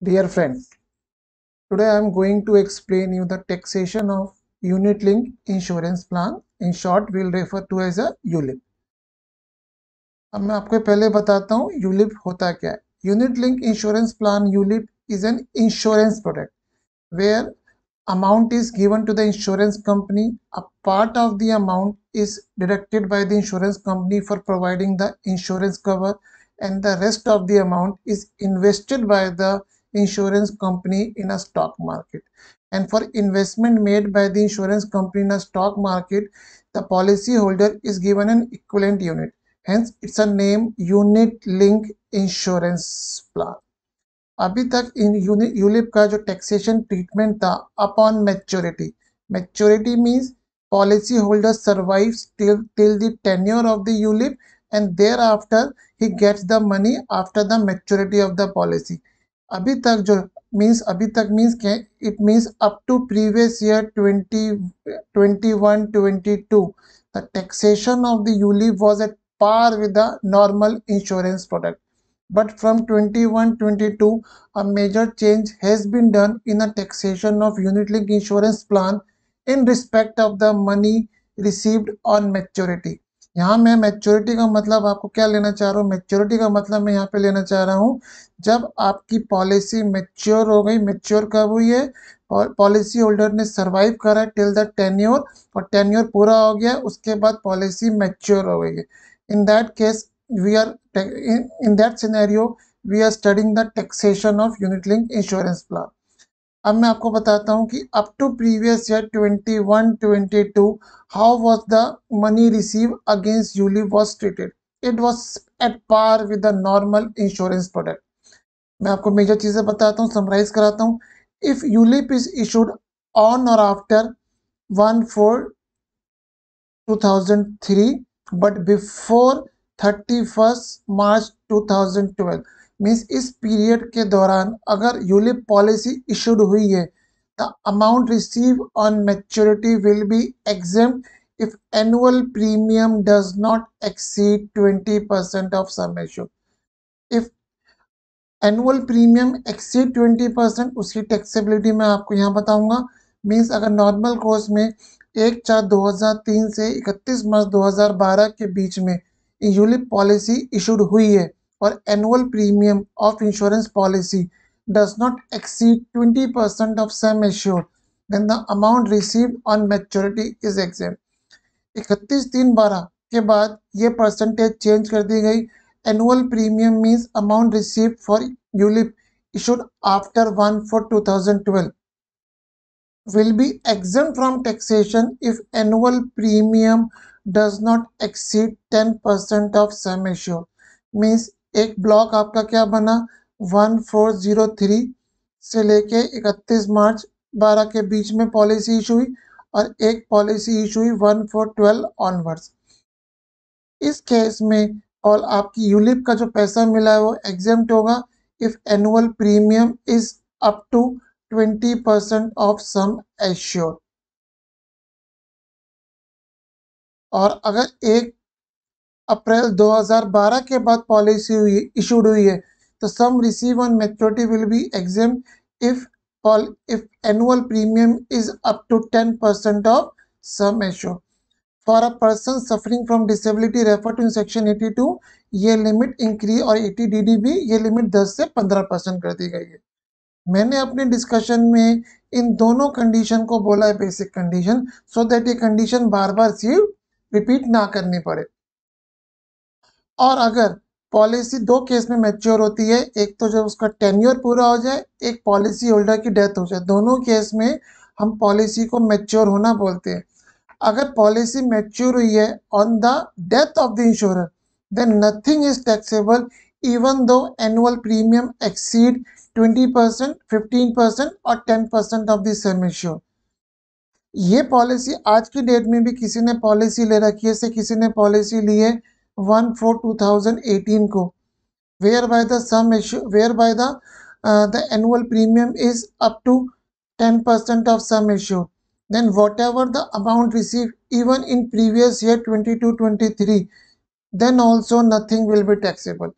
Dear friend, today I am going to explain you the taxation of unit link insurance plan. In short, we'll refer to as a ULIP. अब मैं आपको पहले बताता हूँ ULIP होता क्या है unit link insurance plan ULIP is an insurance product where amount is given to the insurance company a part of the amount is deducted by the insurance company for providing the insurance cover and the rest of the amount is invested by the insurance company in a stock market and for investment made by the insurance company in a stock market the policyholder is given an equivalent unit hence it's a name unit link insurance plan अभी तक इन ULIP का जो taxation treatment था upon maturity maturity means policy holder survives till till the tenure of the ULIP and thereafter he gets the money after the maturity of the policy Abitak means जो means अभी तक means के it means up to previous year twenty twenty one twenty par with the normal insurance product. But from 21-22, a major change has been done in the taxation of unit-linked insurance plan in respect of the money received on maturity. यहाँ मैं maturity का मतलब आपको क्या लेना चाह रहा हूँ मैच्योरिटी का मतलब मैं यहाँ पे लेना चाह रहा हूँ जब आपकी पॉलिसी मैच्योर हो गई मैच्योर कब हुई है और पॉलिसी होल्डर ने सर्वाइव करा है टिल द टेन्योर और टेन्योर पूरा हो गया उसके बाद पॉलिसी मैच्योर हो गई है in that case we are in that scenario we are studying the taxation of unit link insurance plan अब मैं आपको बताता हूँ कि up to previous year 21 22 how was the money receive against ULIP was treated it was at par with the normal insurance product मैं आपको major चीज़ें बताता हूँ समराइज कराता हूँ if ULIP is issued on और after one four two thousand three but before thirty first March two thousand twelve means इस period के दौरान अगर यूलिप पॉलिसी इशूड हुई है the amount receive on maturity will be exempt if annual premium exceed twenty percent 20% of sum assured annual premium exceed exceed percent उसकी taxability मैं आपको यहाँ बताऊंगा मीन्स अगर नॉर्मल कोर्स में एक चार 2003 से 31 मार्च 2012 के बीच में यूलिप पॉलिसी इशूड हुई है or annual premium of insurance policy does not exceed 20% of sum assured, then the amount received on maturity is exempt. इकतीस तीन बारह के बाद ये percentage change कर दी गई annual premium means amount receive for issued after 1 for 2012 will be exempt from taxation if annual premium does not exceed 10% of sum assured means एक ब्लॉक आपका क्या बना 1403 से लेके 31 मार्च 12 के बीच में पॉलिसी इशू हुई और एक पॉलिसी इशू हुई 1412 ऑनवर्ड्स इस केस में और आपकी यूलिप का जो पैसा मिला है वो एग्जाम होगा if annual premium is up to 20% percent of sum assured और अगर एक अप्रैल 2012 के बाद पॉलिसी हुई इशूड हुई है तो sum receive on maturity will be exempt if पॉल if annual premium is up to ten percent of sum एशो for a person suffering from disability refer to section 82 ये लिमिट इंक्रीज और 80 DD भी ये limit 10 से 15 percent कर दी गई है मैंने अपने डिस्कशन में इन दोनों कंडीशन को बोला है बेसिक कंडीशन सो दैट ये कंडीशन बार बार सिर्फ रिपीट ना करनी पड़े और अगर पॉलिसी दो केस में मैच्योर होती है एक तो जब उसका टेन्योर पूरा हो जाए एक पॉलिसी होल्डर की डेथ हो जाए दोनों केस में हम पॉलिसी को मैच्योर होना बोलते हैं अगर पॉलिसी मैच्योर हुई है on the death of the insurer then nothing is taxable even though annual premium exceed 20 percent fifteen percent और 10 परसेंट ऑफ द सेम इंश्योर ये पॉलिसी आज की डेट में भी किसी ने पॉलिसी ले रखी है से किसी ने पॉलिसी ली है one four two thousand eighteen को whereby the sum whereby the the annual premium is up to ten percent of sum assured then whatever the amount receive even in previous year twenty two twenty three then also nothing will be taxable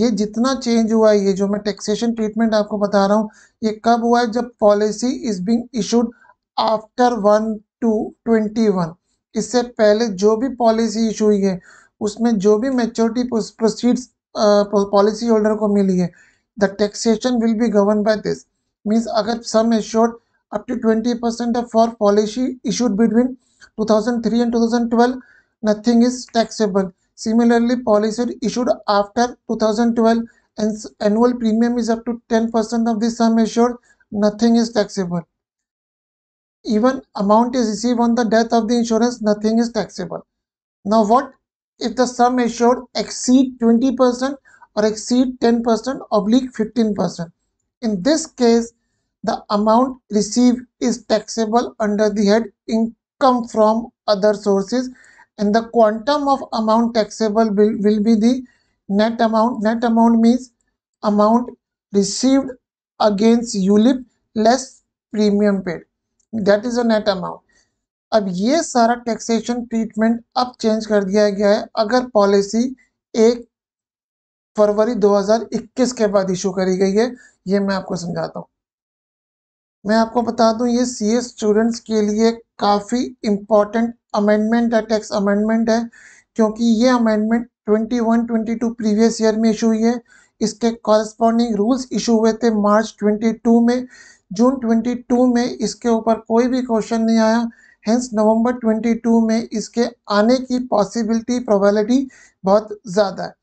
ये जितना change हुआ है ये जो मैं taxation treatment आपको बता रहा हूँ ये कब हुआ है जब policy is being issued after one two twenty one इससे पहले जो भी पॉलिसी इशू हुई है उसमें जो भी मेच्योरिटी प्रोसीड्स पॉलिसी होल्डर को मिली है the taxation will be govern by this means अगर sum assured up to twenty percent for policy issued between 2003 and 2012 nothing is taxable similarly policies issued after 2012 and annual premium is up to 10% of the sum assured nothing is taxable even amount is received on the death of the insurance nothing is taxable now what if the sum assured exceed 20% or exceed 10% oblique 15%. In this case, the amount received is taxable under the head income from other sources and the quantum of amount taxable will, will be the net amount. Net amount means amount received against ULIP less premium paid. That is a net amount. अब ये सारा taxation treatment अब change कर दिया गया है अगर policy एक फरवरी 2021 के बाद इशू करी गई है ये मैं आपको समझाता हूँ मैं आपको बता दूं ये सी स्टूडेंट्स के लिए काफ़ी इम्पॉर्टेंट अमेंडमेंट है टैक्स अमेंडमेंट है क्योंकि ये अमेंडमेंट 21, 22 प्रीवियस ईयर में इशू हुई है इसके कॉरस्पॉन्डिंग रूल्स इशू हुए थे मार्च 22 में जून 22 में इसके ऊपर कोई भी क्वेश्चन नहीं आया हैंस नवंबर 22 में इसके आने की पॉसिबिलिटी प्रोबेबिलिटी बहुत ज़्यादा है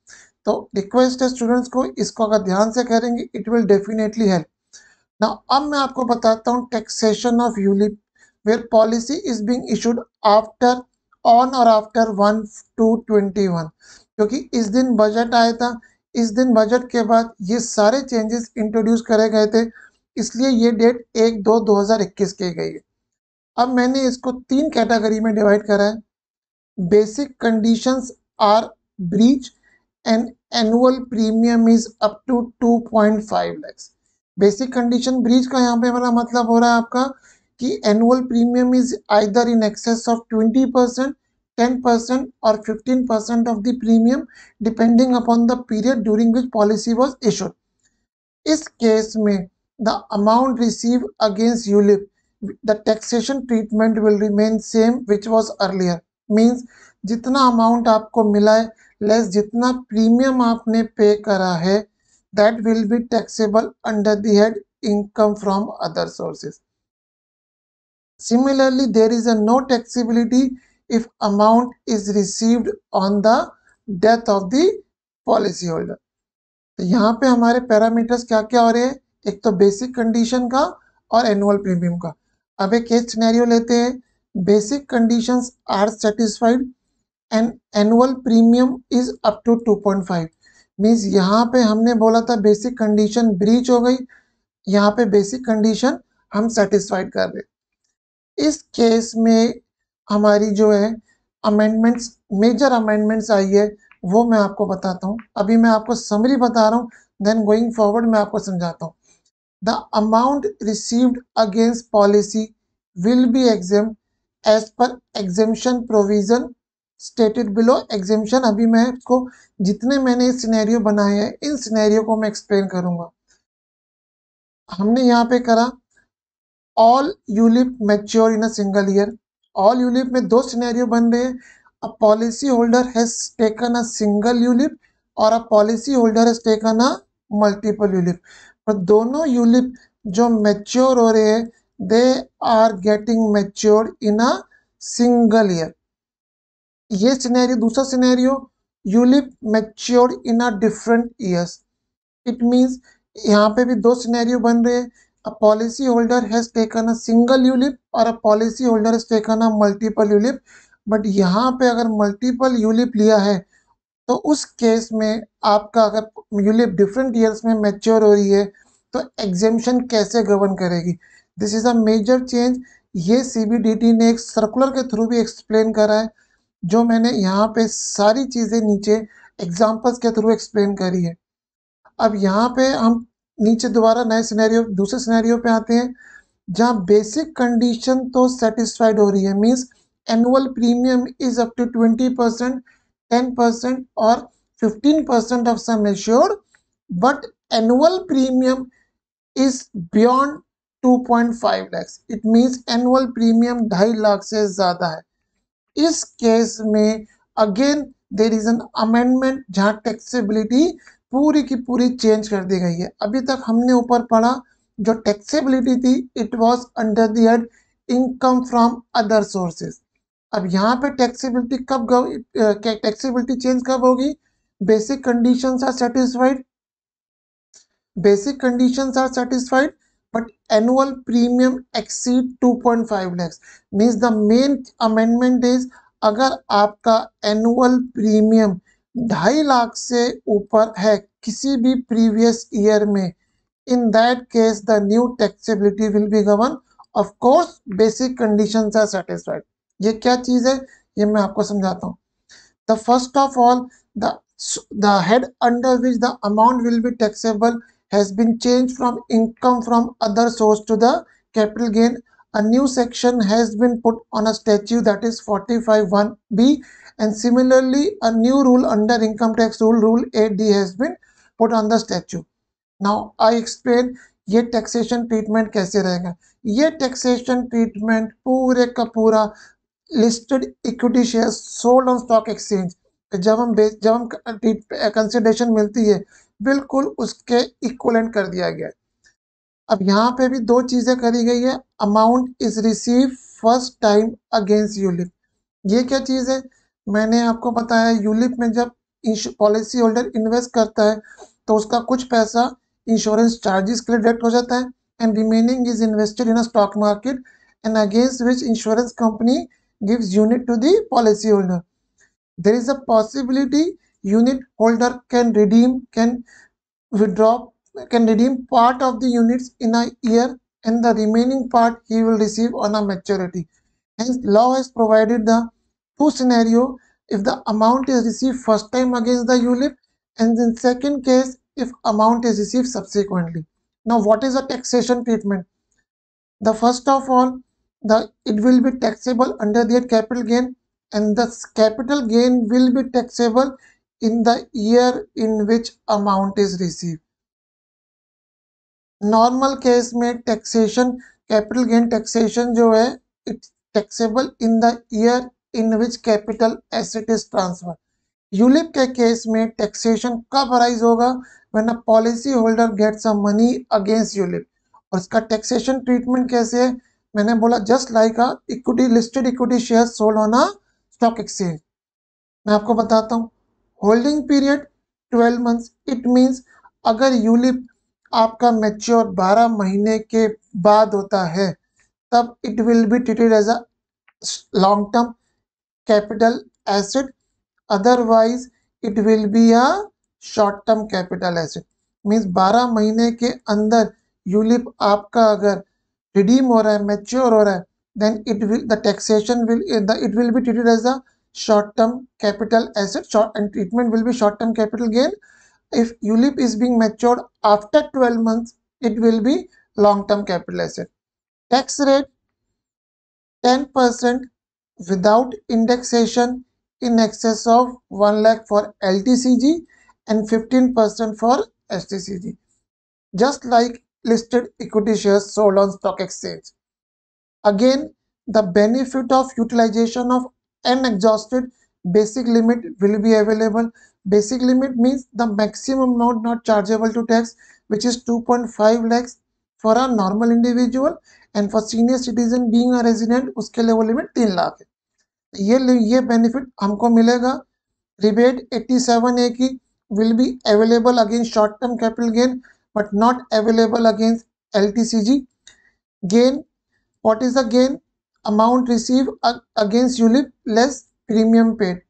तो रिक्वेस्ट है स्टूडेंट्स को इसको अगर ध्यान से करेंगे इट विल डेफिनेटली हेल्प ना अब मैं आपको बताता हूँ taxation of ULIP where policy is being issued after on और after one two twenty one क्योंकि इस दिन बजट आया था इस दिन बजट के बाद ये सारे चेंजेस इंट्रोड्यूस करे गए थे इसलिए ये डेट एक दो दो हज़ार इक्कीस की गई है अब मैंने इसको तीन कैटेगरी में डिवाइड करा है basic conditions are breach and annual premium is up to 2.5 lakhs basic condition breach का यहाँ पे हमारा मतलब हो रहा है आपका कि annual premium is either in excess of 20 percent ten percent और 15 percent of the premium depending upon the period during which policy was issued इस केस में the amount receive against ULIP the taxation treatment will remain same which was earlier means जितना amount आपको मिला है less जितना premium आपने pay करा है that will be taxable under the head income from other sources similarly there is a no taxability if amount is received on the death of the policy holder तो यहाँ पे हमारे parameters क्या क्या हो रहे हैं एक तो बेसिक कंडीशन का और एनुअल प्रीमियम का अब एक केस सिनेरियो लेते हैं basic conditions are satisfied and annual premium is up to 2.5 means यहाँ पे हमने बोला था बेसिक कंडीशन ब्रीच हो गई यहाँ पे बेसिक कंडीशन हम सेटिस्फाइड कर रहे इस केस में हमारी जो है अमेंडमेंट्स मेजर अमेंडमेंट्स आई है वो मैं आपको बताता हूँ अभी मैं आपको समरी बता रहा हूँ देन गोइंग फॉरवर्ड मैं आपको समझाता हूँ The amount received against policy will be exempt as per exemption provision stated below exemption अभी मैं इसको जितने मैंने सिनेरियो बनाए हैं इन सिनेरियो को मैं एक्सप्लेन करूँगा हमने यहाँ पे करा all ULIP mature in a single year all ULIP में दो सिनेरियो बन रहे हैं a policy holder has taken a single ULIP और a policy holder has taken a multiple ULIP और दोनों यूलिप जो मेच्योर हो रहे हैं they are getting mature in a single year ये सिनेरियो दूसरा scenario ULIP mature in a different years it means यहाँ पे भी दो सिनेरियो बन रहे हैं a policy holder has taken a single ULIP और a policy holder has taken a multiple ULIP but यहाँ पे अगर मल्टीपल यूलिप लिया है तो उस केस में आपका अगर यूलिप डिफरेंट ईयर्स में मैच्योर हो रही है तो एग्जेम्पन कैसे गवर्न करेगी this is a major change ये सीबीडीटी ने एक सर्कुलर के थ्रू भी एक्सप्लेन करा है जो मैंने यहाँ पे सारी चीज़ें नीचे एग्जाम्पल्स के थ्रू एक्सप्लेन करी है अब यहाँ पे हम नीचे दोबारा नए सिनेरियो दूसरे सिनेरियो पे आते हैं जहाँ बेसिक कंडीशन तो सेटिस्फाइड हो रही है means annual premium is up to twenty percent 10% or 15% of sum assured but is premium is beyond 2.5 lakhs it means annual premium ढाई लाख से ज़्यादा है इस केस में again there is an amendment जहाँ टैक्सीबिलिटी पूरी की पूरी चेंज कर दी गई है अभी तक हमने ऊपर पढ़ा जो टैक्सीबिलिटी थी it was under the from other sources अब यहाँ पे टैक्सीबिलिटी कब टैक्सीबिलिटी चेंज कब होगी basic conditions are satisfied basic conditions are satisfied but annual premium exceed 2.5 point lakhs means the main amendment is अगर आपका एनुअल प्रीमियम ढाई लाख से ऊपर है किसी भी प्रीवियस ईयर में in that case the new taxability will be govern of course basic condition are satisfied ये क्या चीज़ है ये मैं आपको समझाता हूँ the first of all the head under which the amount will be taxable has been change from income from other source to the capital gain a new section has been put on a statute that is forty five one B and similarly a new rule under income tax rule rule A D has been put on the statute now I explain ये taxation treatment कैसे रहेगा ये taxation treatment पूरे का पूरा listed equity share sold on stock exchange जब हम जब हम कंसिडरेशन मिलती है बिल्कुल उसके इक्वलेंट कर दिया गया है अब यहाँ पे भी दो चीज़ें करी गई है amount is receive first time against ULIP ये क्या चीज़ है मैंने आपको बताया यूलिप में जब पॉलिसी होल्डर इन्वेस्ट करता है तो उसका कुछ पैसा इंश्योरेंस चार्जेस के लिए डेट हो जाता है and remaining is invested in a stock market and against which insurance company gives unit to the policyholder. There is a possibility unit holder can redeem, can withdraw, can redeem part of the units in a year and the remaining part he will receive on a maturity. Hence, law has provided the two scenario if the amount is received first time against the ULIP and in second case if amount is received subsequently. Now what is a taxation treatment? The first of all the it will be taxable under their capital gain and the capital gain will be taxable in the year in which amount is received normal case में taxation capital gain taxation जो है it's taxable in the year in which capital asset is transfer ULIP के case में taxation कब arise होगा when a policy holder gets a money against ULIP और इसका taxation treatment कैसे है मैंने बोला just like equity listed equity share sold on stock exchange मैं आपको बताता हूँ holding period twelve months it means अगर यूलिप आपका मेच्योर बारह महीने के बाद होता है तब it will be treated as a long term capital asset otherwise it will be a short term capital asset means 12 महीने के अंदर यूलिप आपका अगर redeem or रहा mature or then it will the taxation will eh, the it will be treated as a short term capital asset short and treatment will be short term capital gain if ulip is being matured after 12 months it will be long term capital asset tax rate 10% without indexation in excess of 1 lakh for ltcg and 15% for stcg just like listed equity shares sold on stock exchange. Again, the benefit of utilization of unexhausted basic limit will be available. Basic limit means the maximum amount not chargeable to tax which is 2.5 lakhs for a normal individual and for senior citizen being a resident uske liye वो limit तीन लाख है ye ये benefit हमको मिलेगा rebate 87 A की will be available again short term capital but not available against LTCG. Gain, what is the gain? Amount received against ULIP less premium paid.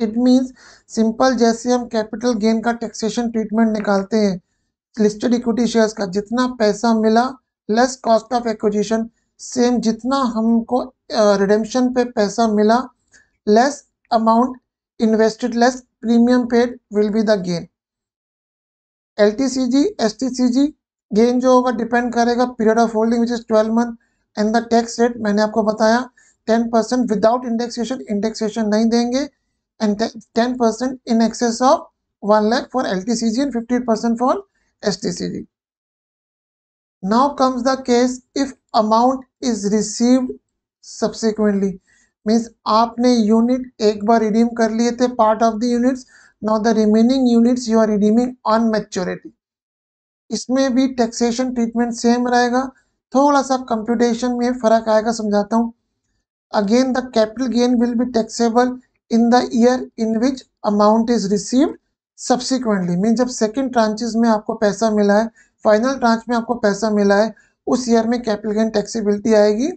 It means simple जैसे हम capital gain का taxation treatment निकालते हैं listed equity shares का जितना पैसा मिला less cost of acquisition same जितना हमको रिडेम्पशन uh, पे पैसा मिला less amount invested less premium paid will be the gain L T C G S T C G gain जो होगा डिपेंड करेगा period of holding which is twelve month and the tax rate मैंने आपको बताया ten percent without indexation indexation नहीं देंगे and ten percent in excess of one lakh for L T C G and fifty percent for S T C G now comes the case if amount is received subsequently means आपने unit एक बार रिडीम कर लिए थे part of the units now the remaining units you are redeeming on maturity इसमें भी taxation treatment same रहेगा थोड़ा सा कंप्यूटेशन में फ़र्क आएगा समझाता हूँ again the capital gain will be taxable in the year in which amount is received subsequently means जब second tranches में आपको पैसा मिला है final tranche में आपको पैसा मिला है उस year में capital gain taxability आएगी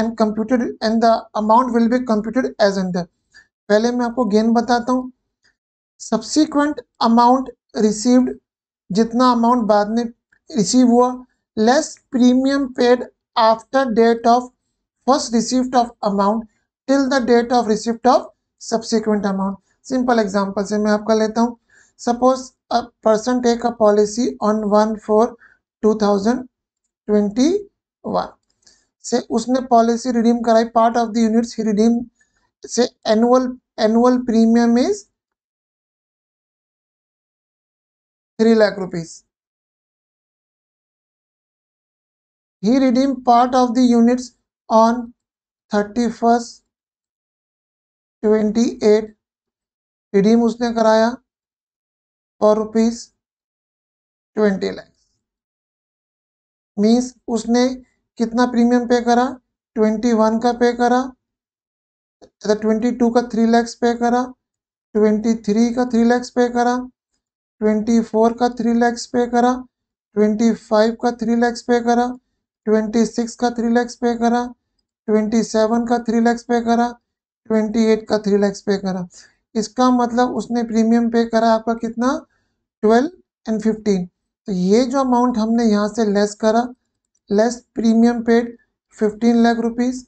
and computed and the amount will be computed as under पहले मैं आपको gain बताता हूँ सब्सिक्वेंट अमाउंट रिसीव्ड जितना अमाउंट बाद में रिसीव हुआ less premium paid after date of first received of amount till the date of receipt of subsequent amount simple example से मैं आपका लेता हूँ suppose a person take a policy on one four two thousand twenty one से उसने policy redeem कराई part of the units redeem से annual annual premium is 3 lakh rupees. He redeemed part of the units on 31st 28 redeem उसने कराया for rupees twenty lakhs means उसने कितना premium पे करा ट्वेंटी वन का पे करा ट्वेंटी टू का थ्री लैक्स पे करा ट्वेंटी थ्री का थ्री लैक्स पे करा ट्वेंटी फोर का थ्री लैक्स पे करा ट्वेंटी फाइव का थ्री लैक्स पे करा ट्वेंटी सिक्स का थ्री लैक्स पे करा ट्वेंटी सेवन का थ्री लैक्स पे करा ट्वेंटी एट का थ्री लैक्स पे करा इसका मतलब उसने प्रीमियम पे करा आपका कितना ट्वेल्व एंड फिफ्टीन तो ये जो अमाउंट हमने यहाँ से लेस करा less premium paid fifteen lakh rupees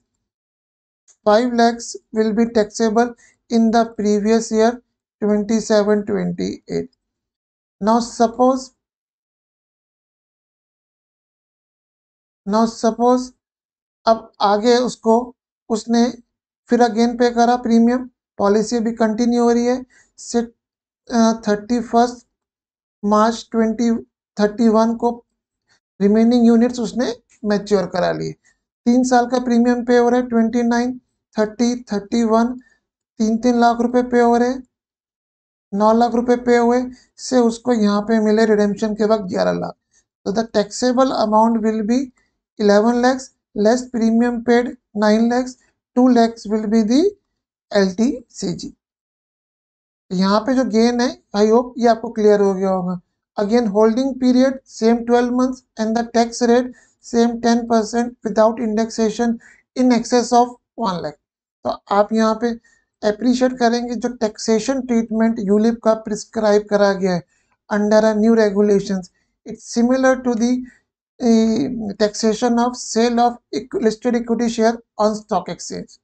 five lakhs will be taxable in the previous year twenty seven twenty eight Now suppose now suppose अब आगे उसको उसने फिर अगेन पे करा प्रीमियम पॉलिसी अभी कंटिन्यू हो रही है से thirty first March twenty thirty one को रिमेनिंग यूनिट्स उसने मैच्योर करा लिए तीन साल का प्रीमियम पे हो रहा है twenty nine thirty thirty one तीन तीन लाख रुपए पे हो रहे हैं नौ लाख रुपए पे हुए से उसको यहाँ पे मिले रिडेम्पशन के वक्त ग्यारह लाख तो the taxable amount will be eleven lakhs less premium paid nine lakhs two lakhs will be the L T C G यहाँ पे जो गेन है आई होप ये आपको क्लियर हो गया होगा again holding period same twelve months and the tax rate same ten percent without indexation in excess of one lakh तो आप यहाँ पे अप्रिशिएट करेंगे जो टैक्सेशन ट्रीटमेंट यूलिप का प्रिस्क्राइब करा गया है under a new regulation it's similar to the taxation of sale of listed equity share on stock exchange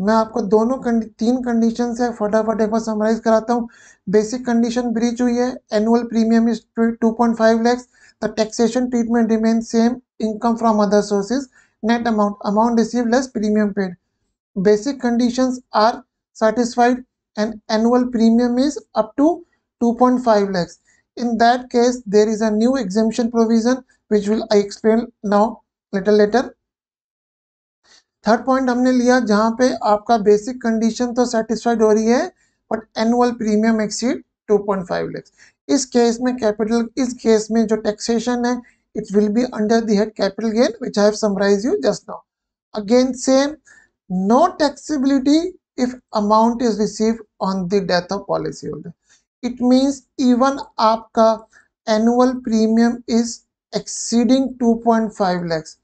मैं आपको दोनों कंडि, तीन कंडीशन है फटाफट एक बार समराइज कराता हूँ बेसिक कंडीशन ब्रीच हुई है annual premium is two point five lakhs the taxation treatment remain same income from other sources net amount amount receive less premium paid basic conditions are satisfied and annual premium is up to 2.5 lakhs in that case there is a new exemption provision which will i explain now little later third point हमने लिया जहां पे आपका basic condition तो satisfied हो रही है but annual premium exceed 2.5 lakh इस केस में कैपिटल इस केस में जो टैक्सेशन है it will be under the head capital gain which I have summarise you just now again same no taxability if amount is received on the death of policyholder it means even aapka annual premium is exceeding 2.5 lakhs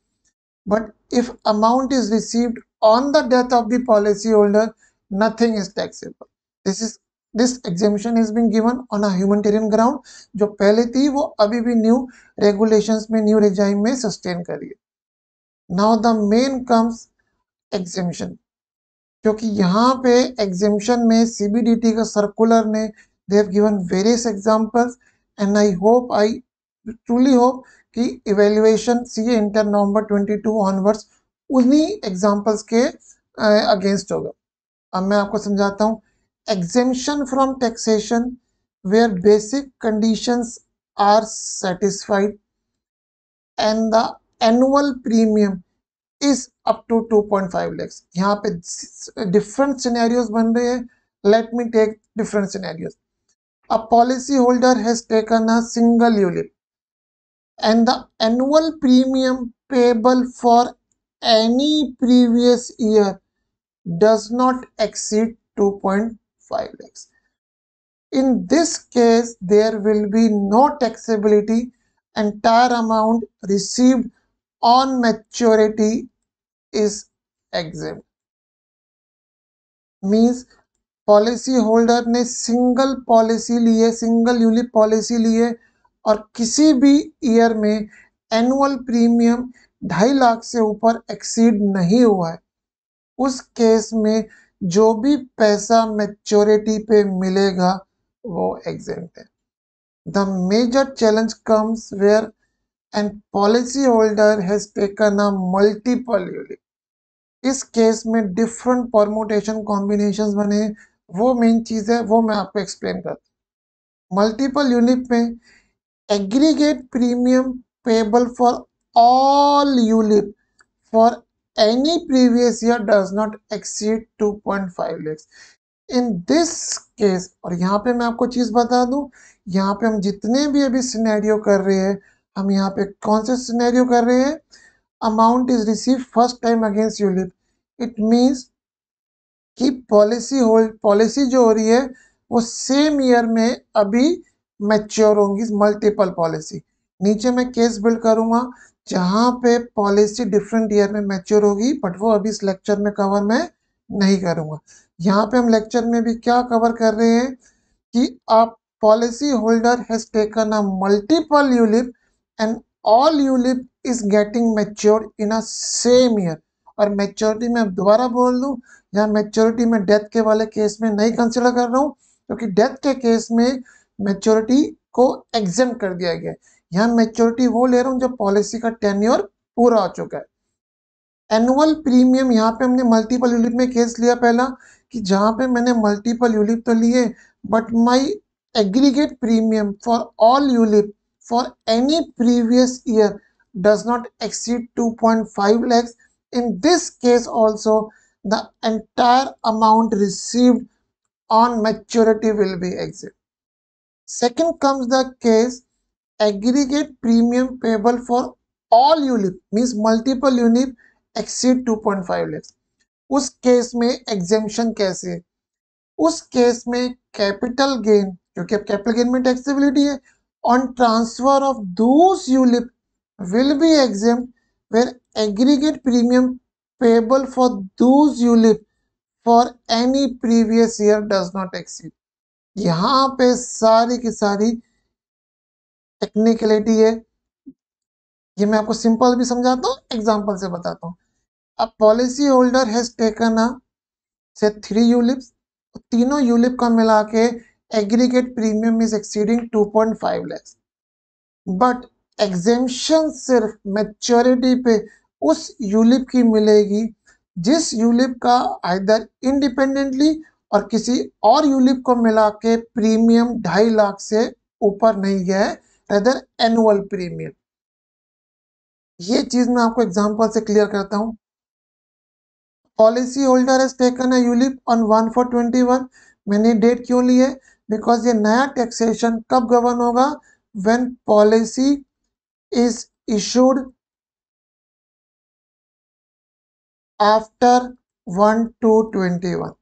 but if amount is received on the death of the policyholder nothing is taxable this is this exemption is been given on a humanitarian ground. जो पहले थी वो अभी भी new regulations में new regime में sustain करी Now the main comes. एग्जिमिशन क्योंकि यहाँ पे एग्जिमिशन में सीबीडीटी का सर्कुलर ने they have given various examples and I hope I truly hope कि evaluation C inter November 22 onwards उन्हीं एग्जांपल्स के अगेंस्ट होगा अब मैं आपको समझाता हूँ exemption from taxation where basic conditions are satisfied and the annual premium is up to five lakhs यहाँ पे डिफरेंट सिनेरियोज बन रहे हैं let me take different scenarios a policy holder has taken a single ULIP and the annual premium payable for any previous year does not exceed two point five lakhs in this case there will be no taxability entire amount received on maturity is exempt means policy holder ने single policy लिए single unit policy लिए और किसी भी year में annual premium ढाई लाख से ऊपर एक्सीड नहीं हुआ है उस केस में जो भी पैसा मेच्योरिटी पे मिलेगा वो एग्जेंट है the major challenge comes where and policyholder has taken a multiple unit इस केस में डिफरेंट परमोटेशन कॉम्बिनेशन बने वो मेन चीज़ है वो मैं आपको एक्सप्लेन करता हूँ मल्टीपल यूनिट में aggregate premium payable for all ULIP for any previous year does not exceed 2.5 lakhs in this case और यहाँ पे मैं आपको चीज़ बता दूँ यहाँ पे हम जितने भी अभी सिनेरियो कर रहे हैं हम यहाँ पे कौन से सिनेरियो कर रहे हैं amount is receive first time against ULIP it means कि पॉलिसी होल्ड पॉलिसी जो हो रही है वो सेम ईयर में अभी मैच्योर होंगी मल्टीपल पॉलिसी नीचे मैं केस बिल्ड करूँगा जहाँ पे पॉलिसी डिफरेंट ईयर में मैच्योर होगी बट वो अभी इस लेक्चर में कवर मैं नहीं करूँगा यहाँ पे हम लेक्चर में भी क्या कवर कर रहे हैं कि आप policy holder has taken a multiple ULIP and all ULIP is getting mature in a same year और मेच्योरिटी में दोबारा बोल दूँ यहाँ मेच्योरिटी में डेथ के वाले केस में नहीं कंसिडर कर रहा हूँ क्योंकि डेथ के केस में मेच्योरिटी को एग्जेम कर दिया गया है यहाँ मेच्योरिटी वो ले रहा हूँ जब पॉलिसी का टेन ईयर पूरा हो चुका है एनुअल प्रीमियम यहाँ पे हमने मल्टीपल यूलिप में केस लिया पहला कि जहाँ पे मैंने मल्टीपल यूलिप तो लिए but my aggregate premium for all ULIP for any previous year does not exceed 2.5 lakhs. In this case also, the entire amount received on maturity will be exempt. Second comes the case aggregate premium payable for all ULIP means multiple ULIP exceed 2.5 lakhs. Us case में exemption कैसे Us case में capital gain क्योंकि capital gain gain में taxability है on transfer of those ULIP will be exempt where aggregate premium payable for those ULIP for any previous year does not exceed. यहाँ पे सारी की सारी टेक्निकलिटी है ये मैं आपको सिंपल भी समझाता हूँ एग्जाम्पल से बताता हूँ अब पॉलिसी होल्डर हैज टेकन से थ्री यूलिप्स तीनों यूलिप का मिला के aggregate premium is exceeding 2.5 lakhs but exemption सिर्फ मेच्योरिटी पे उस यूलिप की मिलेगी जिस यूलिप का आइदर इंडिपेंडेंटली और किसी और यूलिप को मिला के प्रीमियम ढाई लाख से ऊपर नहीं गया है रेदर एनुअल प्रीमियम ये चीज मैं आपको एग्जाम्पल से क्लियर करता हूँ policy holder has ULIP on one four twenty one मैंने डेट क्यों ली है बिकॉज ये नया टैक्सेशन कब गवर्न होगा when policy is issued after one two twenty one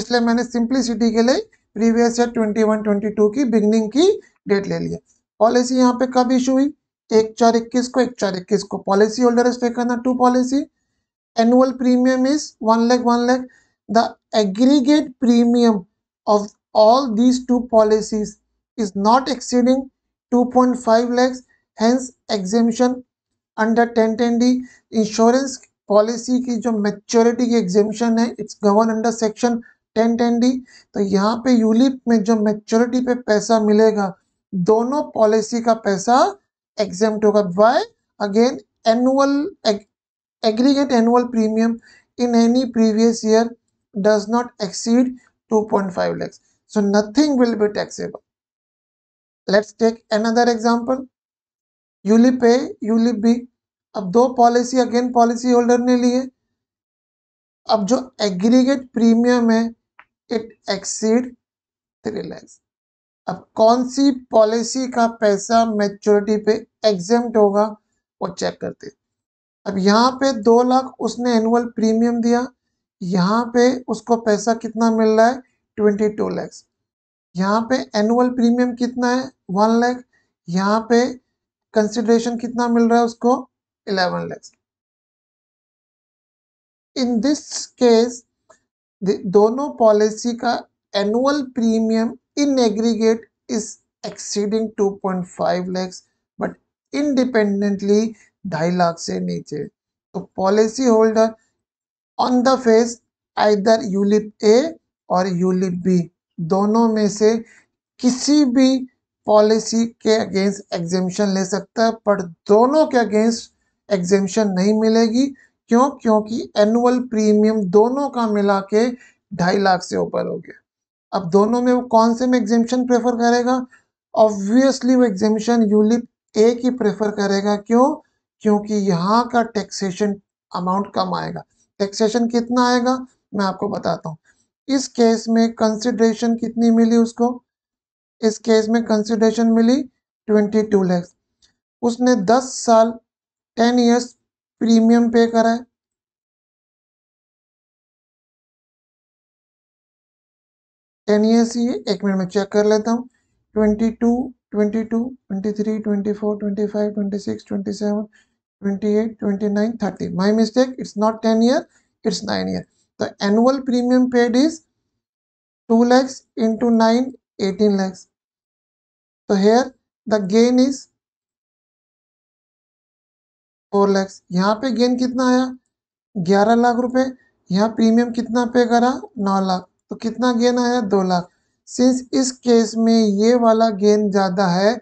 इसलिए मैंने सिंप्लिसिटी के लिए previous year twenty one twenty two की बिगनिंग की डेट ले लिया पॉलिसी यहाँ पे कब इशू हुई एक चार इक्कीस को एक चार इक्कीस को policy holder is two policy annual premium is one lakh one lakh the aggregate premium of all these two policies is not exceeding 2.5 lakhs hence exemption under ten ten D insurance policy की जो मेच्योरिटी की exemption है it's govern under section ten ten D तो यहाँ पे ULIP में जो maturity पे पैसा मिलेगा दोनों पॉलिसी का पैसा एग्जाम होगा by again annual aggregate annual premium in any previous year does not exceed 2.5 lakh So nothing will be taxable. Let's take another example. ULIP A ULIP B अब दो पॉलिसी अगेन पॉलिसी होल्डर ने लिए अब जो aggregate premium है it exceed three lakhs अब कौन सी policy का पैसा मेच्योरिटी पे एग्जेम होगा वो चेक करते अब यहाँ पे दो लाख उसने एनुअल प्रीमियम दिया यहाँ पे उसको पैसा कितना मिल रहा है ट्वेंटी टू लैक्स यहाँ पे एनुअल प्रीमियम कितना है वन लैख यहाँ पे कंसिडरेशन कितना मिल रहा है उसको eleven lakhs in this case दोनों पॉलिसी का annual premium in aggregate is exceeding 2.5 lakhs but independently ढाई लाख से नीचे तो policy holder on the face either ULIP A और यूलिप भी दोनों में से किसी भी पॉलिसी के अगेंस्ट एग्जेम्पन ले सकता है पर दोनों के अगेंस्ट एग्जेम्पन नहीं मिलेगी क्यों क्योंकि एनुअल प्रीमियम दोनों का मिला के ढाई लाख से ऊपर हो गया अब दोनों में वो कौन से में एग्जेम्पन प्रेफर करेगा ऑब्वियसली वो एग्जेम्पन यूलिप एक ही प्रेफर करेगा क्यों क्योंकि यहाँ का टैक्सेशन अमाउंट कम आएगा टैक्सेशन कितना आएगा मैं आपको बताता हूँ इस केस में कंसिड्रेशन कितनी मिली उसको इस केस में कंसिडरेशन मिली ट्वेंटी टू लैक्स उसने दस साल टेन ईयर्स प्रीमियम पे करा है टेन ईयर्स ये एक मिनट में चेक कर लेता हूँ twenty two twenty two twenty three twenty four twenty five twenty six twenty seven twenty eight twenty nine thirty my mistake it's not ten year it's nine year the annual premium paid is 2 lakhs into 9 18 lakhs so here the gain is 4 lakhs यहाँ पे gain कितना आया ग्यारह लाख रुपए यहाँ premium कितना पे करा नौ लाख तो कितना गेन आया दो लाख सिंस इस केस में ये वाला गेन ज़्यादा है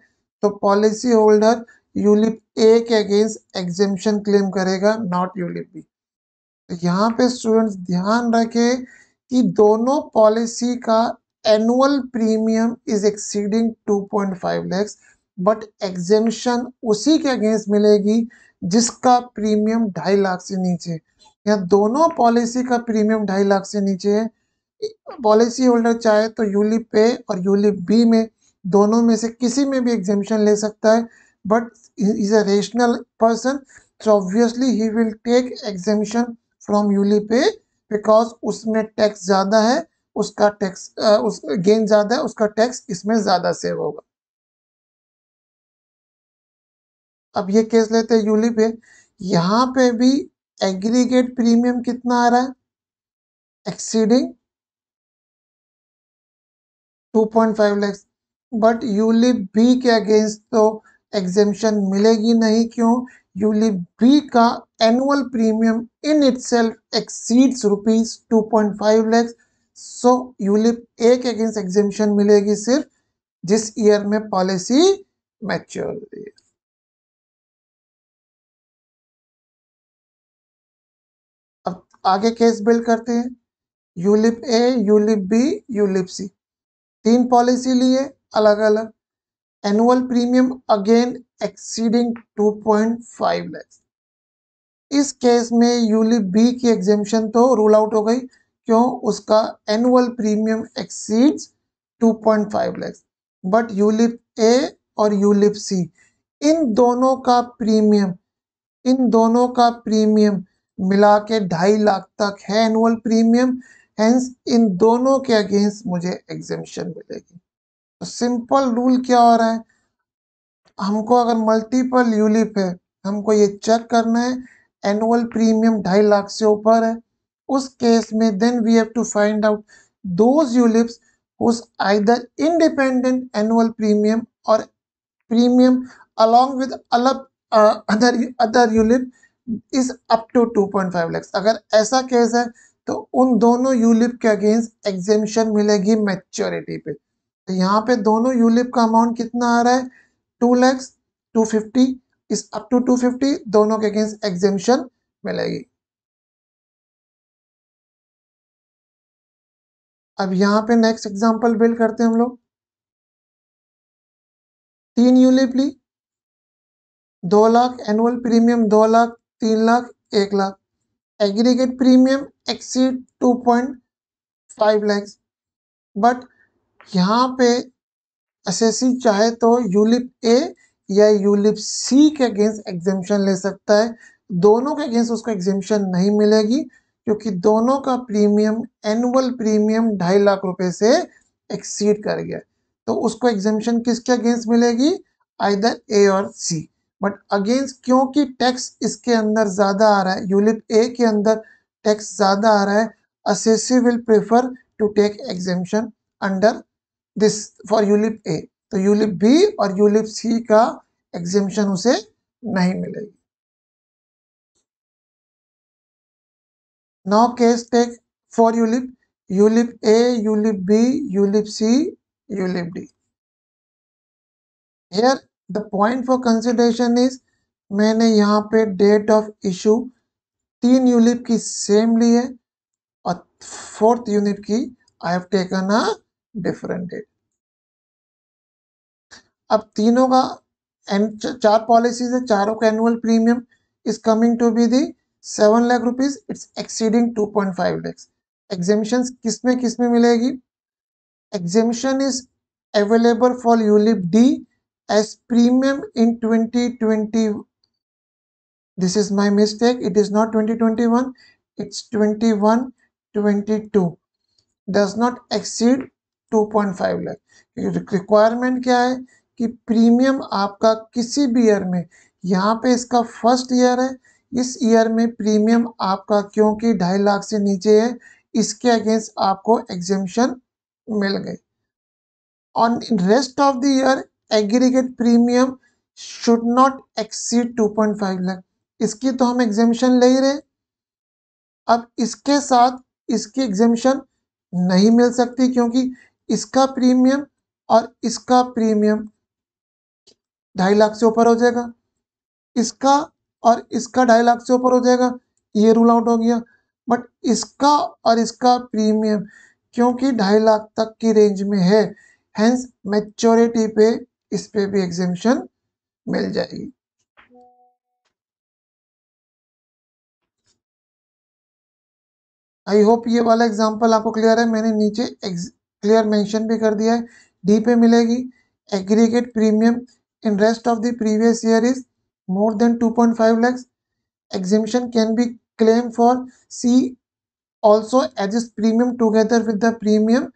तो पॉलिसी होल्डर यूलिप ए के अगेंस्ट एग्जेम्पन क्लेम करेगा नॉट यूलिप बी तो यहाँ पे स्टूडेंट्स ध्यान रखें कि दोनों पॉलिसी का annual premium is exceeding 2.5 lakhs but exemption उसी के अगेंस्ट मिलेगी जिसका प्रीमियम ढाई लाख से नीचे या दोनों पॉलिसी का प्रीमियम ढाई लाख से नीचे है पॉलिसी होल्डर चाहे तो यूलिप ए और यूलिप बी में दोनों में से किसी में भी एग्जेंशन ले सकता है but is a rational person so obviously he will take exemption from ULIP पे बिकॉज उसमें टैक्स ज़्यादा है उसका टैक्स उस गेन ज़्यादा है उसका टैक्स इसमें ज़्यादा सेव होगा अब ये केस लेते हैं यूली पे यहां पे भी एग्रीगेट प्रीमियम कितना आ रहा है exceeding 2.5 lakh but ULIP B के अगेंस्ट तो एग्जेम्शन मिलेगी नहीं क्यों बी का annual premium in self exceeds rupees two point five lakhs so ULIP के अगेंस्ट एग्जिबिशन मिलेगी सिर्फ जिस ईयर में पॉलिसी मैच्योर हुई अब आगे केस बिल्ड करते हैं ULIP A ULIP B ULIP C तीन पॉलिसी लिए अलग अलग annual premium again exceeding 2.5 lakhs इस केस में यूली बी की एग्जेम्पन तो रूल आउट हो गई क्यों उसका annual premium exceeds 2.5 lakh but ULIP A और यूलिप सी इन दोनों का प्रीमियम इन दोनों का प्रीमियम मिला के ढाई लाख तक है एनुअल प्रीमियम हैंस इन दोनों के अगेंस्ट मुझे एग्जेम्पन मिलेगी सिंपल रूल क्या हो रहा है हमको अगर मल्टीपल यूलिप है हमको ये चेक करना है एनुअल प्रीमियम ढाई लाख से ऊपर है उस केस में then we have to find out those ULIPs उस आइदर इंडिपेंडेंट एनुअल प्रीमियम और प्रीमियम अलॉन्ग विद अलग other other ULIP is up to 2.5 lakhs अगर ऐसा केस है तो उन दोनों यूलिप के अगेंस्ट एग्जेम्पन मिलेगी मैच्योरिटी पे तो यहाँ पे दोनों यूलिप का अमाउंट कितना आ रहा है two lakhs two fifty is up to two fifty दोनों के अगेंस्ट एग्जेम्शन मिलेगी अब यहाँ पे नेक्स्ट एग्जांपल बिल्ड करते हैं हम लोग तीन यूलिप ली दो लाख एनुअल प्रीमियम दो लाख तीन लाख एक lakh aggregate premium exceed two point five lakhs but यहाँ पे एसएससी चाहे तो यूलिप ए या यूलिप सी के अगेंस्ट एग्जामेशन ले सकता है दोनों के अगेंस्ट उसको एग्जामेशन नहीं मिलेगी क्योंकि दोनों का प्रीमियम एनुअल प्रीमियम ढाई लाख रुपए से एक्सीड कर गया तो उसको एग्जामेशन किसके अगेंस्ट मिलेगी आइदर ए और सी बट अगेंस्ट क्योंकि टैक्स इसके अंदर ज़्यादा आ रहा है यूलिप ए के अंदर टैक्स ज़्यादा आ रहा है assessee will prefer to take exemption under this for ULIP A तो यूलिप बी और यूलिप सी का एग्जिमिशन उसे नहीं मिलेगी now case take for ULIP ULIP A ULIP B ULIP C ULIP D here the point for consideration is मैंने यहाँ पे date of issue तीन यूलिप की सेम ली है और फोर्थ यूनिट की I have taken a different date अब तीनों का एन चार पॉलिसीज है चारों का annual premium is coming to be the seven lakh rupees it's exceeding two point five lakhs exemption किस में किस में मिलेगी exemption is available for ULIP D as premium in twenty twenty this is my it is not twenty twenty one it's twenty one twenty two does not exceed 2.5 lakh requirement क्या है कि premium आपका किसी भी ईयर में यहाँ पे इसका फर्स्ट ईयर है इस ईयर में प्रीमियम आपका क्योंकि ढाई लाख से नीचे है इसके अगेंस्ट आपको एग्जेम्शन मिल गई on rest of the year aggregate premium should not exceed 2.5 lakh इसकी तो हम एग्जेम्शन ले ही रहे अब इसके साथ इसकी एग्जेम्शन नहीं मिल सकती क्योंकि इसका प्रीमियम और इसका प्रीमियम ढाई लाख से ऊपर हो जाएगा इसका और इसका ढाई लाख से ऊपर हो जाएगा ये रूल आउट हो गया बट इसका और इसका प्रीमियम क्योंकि ढाई लाख तक की रेंज में है हैंस मेच्योरिटी पे इस पे भी एग्जेम्पन मिल जाएगी आई होप ये वाला एग्जाम्पल आपको क्लियर है मैंने नीचे क्लियर मेंशन भी कर दिया है डी पे मिलेगी aggregate premium in rest of the previous year is more than 2.5 point five lakhs exemption can be claim for C also as is premium together with the premium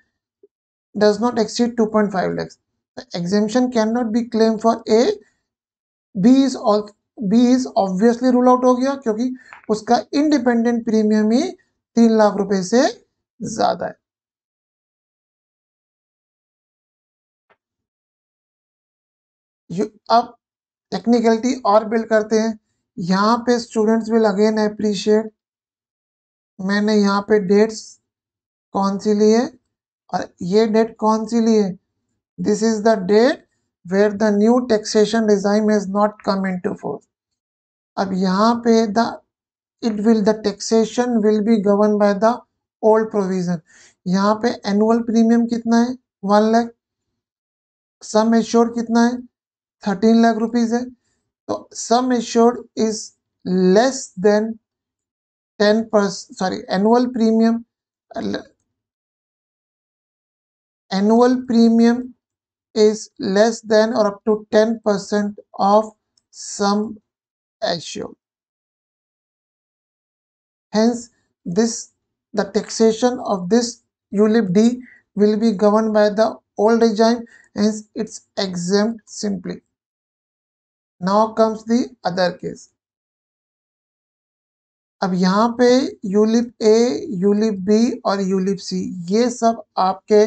does not exceed two point five lakhs exemption can not be claim for A B is all B is obviously rule out हो गया क्योंकि उसका independent premium ही तीन लाख रुपए से ज्यादा है you अब टेक्निकलिटी और बिल्ड करते हैं यहाँ पे स्टूडेंट्स विल अगेन अप्रिशिएट मैंने यहाँ पे डेट्स कौन सी ली है और ये डेट कौन सी ली है this is the date where the new taxation regime has not come into force अब यहाँ पे the it will the taxation will be govern by the old provision यहाँ पे एनुअल प्रीमियम कितना है वन लैख सम एश्योर कितना है 13 lakh rupees है So sum assured is less than 10 percent. Sorry, annual premium. Annual premium is less than or up to 10% of sum assured. Hence, this the taxation of this ULIP D will be governed by the old regime, hence it's exempt simply. Now comes the other case अब यहाँ पे ULIP A ULIP B और ULIP C ये सब आपके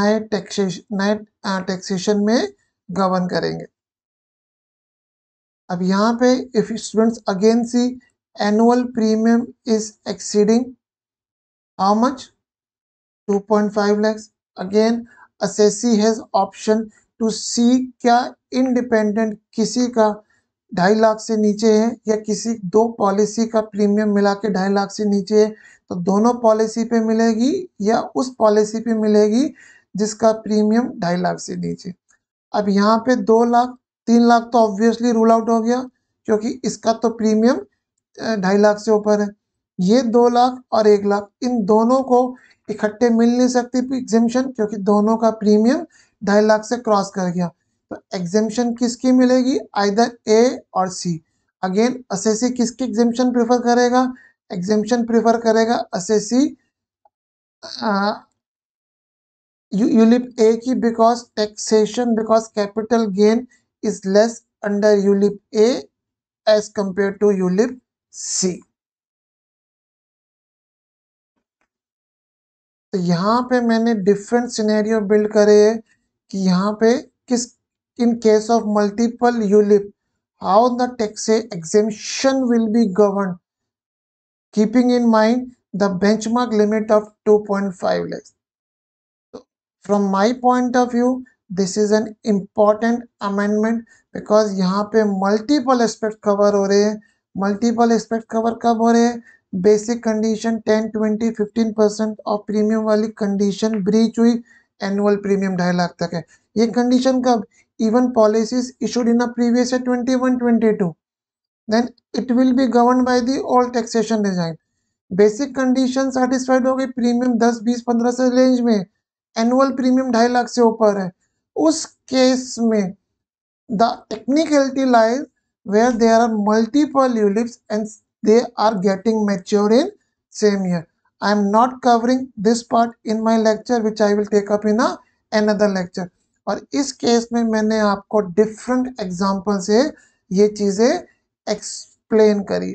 नए taxation नए taxation में गवर्न करेंगे अब यहाँ पे if students again C annual premium is exceeding how much 2.5 lakh again assessee has option to C क्या इनडिपेंडेंट किसी का ढाई लाख से नीचे है या किसी दो पॉलिसी का प्रीमियम मिला के ढाई लाख से नीचे है तो दोनों पॉलिसी पे मिलेगी या उस पॉलिसी पे मिलेगी जिसका प्रीमियम ढाई लाख से नीचे अब यहाँ पे दो लाख तीन लाख तो ऑब्वियसली रूल आउट हो गया क्योंकि इसका तो प्रीमियम ढाई लाख से ऊपर है ये दो लाख और एक लाख इन दोनों को इकट्ठे मिल नहीं सकती एग्जिमशन क्योंकि दोनों का प्रीमियम ढाई लाख से क्रॉस कर गया तो एग्जेम्पन किसकी मिलेगी आइदर ए और सी अगेन असेसी किसकी एग्जेम्पन प्रीफर करेगा एग्जेम्पन प्रीफर करेगा असेसी यूलिप ए की because taxation because capital gain is less under ULIP A as compare to ULIP C तो यहाँ पे मैंने डिफरेंट सिनेरियो बिल्ड करे है कि यहाँ पे किस in case of multiple ULIP, how the will be govern keeping in mind the mind the benchmark limit of 2.5 lakhs. So from my point of view, this is an important amendment because यहाँ पे multiple aspect cover हो रहे हैं multiple aspect cover कब हो रहे हैं basic condition ten twenty fifteen percent of premium वाली कंडीशन ब्रीच हुई एनुअल प्रीमियम ढाई लाख तक है ये कंडीशन कब even policies issued in the previous year 21-22 then it will be governed by the old taxation regime basic condition satisfied हो गई premium 10 20 15 se range mein annual premium 2.5 lakh se upar hai us case mein the technicality lies where there are multiple ULIPs and they are getting mature in same year. I am not covering this part in my lecture which I will take up in a, another lecture. और इस case में मैंने आपको different example से ये चीजें explain करी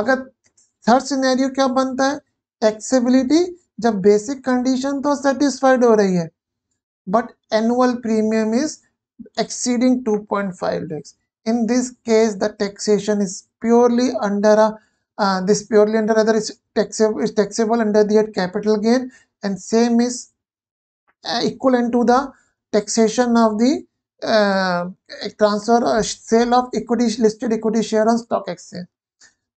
अगर थर्ड सिनेरियो क्या बनता है एक्सेबिलिटी जब बेसिक कंडीशन तो सेटिस्फाइड हो रही है but annual premium is exceeding 2.5 point five lakhs in this case the taxation is purely under uh this purely under other is taxable under capital gain and same is uh, equivalent to the taxation of the uh, transfer or uh, sale of equity listed equity share on stock exchange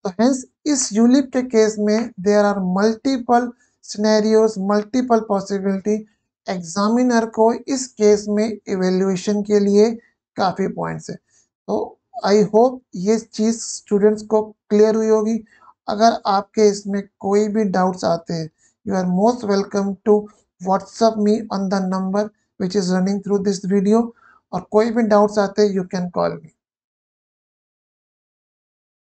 तो hence इस ULIP के case में there are multiple scenarios multiple possibility examiner को इस case में evaluation के लिए काफ़ी पॉइंट्स है तो आई होप ये चीज़ स्टूडेंट्स को क्लियर हुई होगी अगर आपके इसमें कोई भी डाउट्स आते हैं you are most welcome to WhatsApp me on the number which is running through this video और कोई भी डाउट्स आते हैं यू कैन कॉल मी